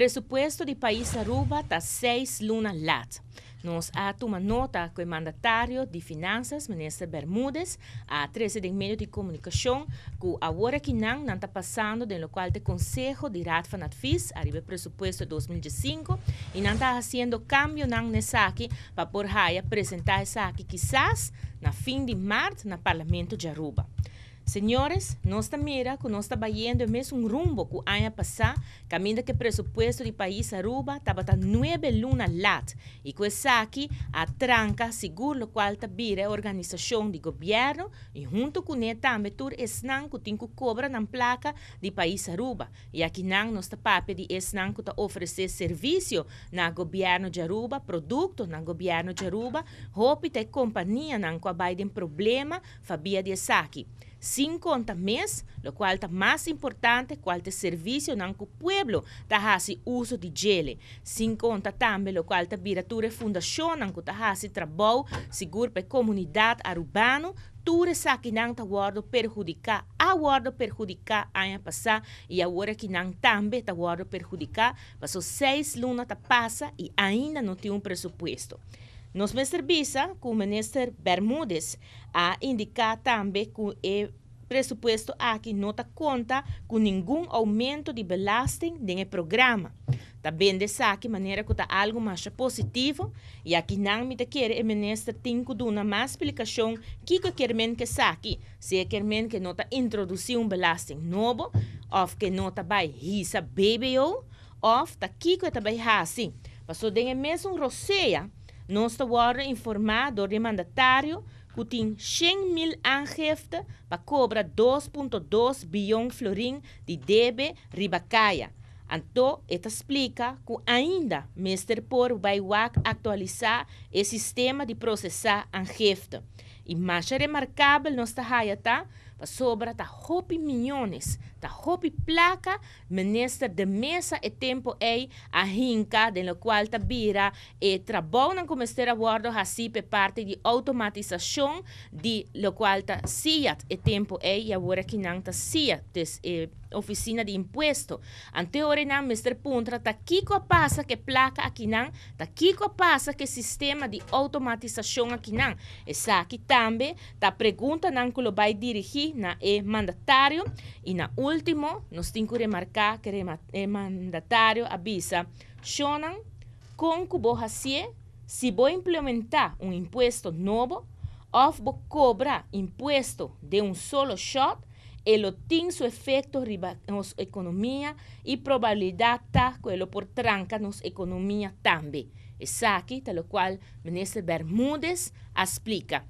Presupuesto de país Aruba está seis lunas lat. Nos ha tomado nota que el mandatario de Finanzas, ministro Bermúdez, a 13 de medio de comunicación, que ahora que no está pasando, de lo cual el Consejo de Radfa Natfis arriba presupuesto de 2005 y no está haciendo cambio en Nesaki para por haya presentar esa aquí quizás na fin de marzo en el Parlamento de Aruba. Senhores, nós mira, que nós vendo o mesmo rumbo que o ano passado, caminho que o presupuesto do país Aruba estava tá nove lunas lá. E com isso aqui, a tranca, seguro o qual vira a organização de governo e junto com ele também tur esnan que tem que cobra na placa do país Aruba. E aqui não, nossa papel de esnan que tá oferecer serviço na governo de Aruba, produto na governo de Aruba, roupa e companhia não que Biden problema, Fabia de Saki. cinco contar mes, lo cual está más importante, cual te servicio en el pueblo, está uso de gele. Cinco contar también, lo cual está fundación, está trabajo, seguro para comunidad urbano, todo perjudicar, que ta guardo perjudica a guardo perjudica y ahora que no pasó seis lunas ta pasa y ainda no tiene un presupuesto. Nos me indicar presupuesto aqui nota conta com nenhum aumento de belasting do programa. Também saque maneira que está algo mais positivo e aqui não me quer o ministro tem que dar mais explicação que que quer men que saque se quer men que nota introduzir um belasting novo ou que nota vai risa BBO ou que que está também assim. Passou de mesmo roceia, não está informado do mandatário 100 mil aangifte para cobrar 2.2 bilhões de florim de debe ribacaia. Então, esta explica que ainda Mr. Por vai atualizar o sistema de processar angifte. y más remarcable nuestra па собра та хопи милионес, та хопи плака, placa де меса de темпо ей а хинка, ден ло lo cual бира е e de коместера вордо хаси пе парти parte автоматизацион, ди de квал cual oficina de impuesto. Ante Orenan, Mr. Puntra, kiko pasa que placa akinan, ta kiko pasa que sistema de automatización aquí también la pregunta que le va a dirigir na el mandatario y na último nos tengo que remarcar que el mandatario avisa shonan con cubo si voy a implementar un impuesto nuevo o voy a cobrar impuesto de un solo shot el tiene su efecto en la economía y probabilidad que lo por tranca economía también. Es aquí, tal cual, ministro Bermúdez explica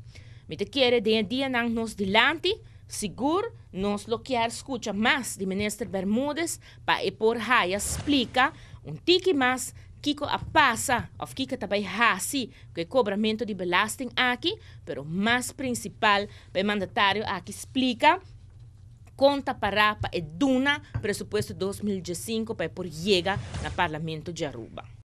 te quiere de día en nos delante, seguro nos lo que escucha más de ministro Bermúdez para e por haya explica un tiki más Kiko a pasa, of Kiko hasi, que cobramento de belasting aquí, pero más principal, el mandatario aquí explica conta para para duna presupuesto 2015 para por llega na parlamento de Aruba.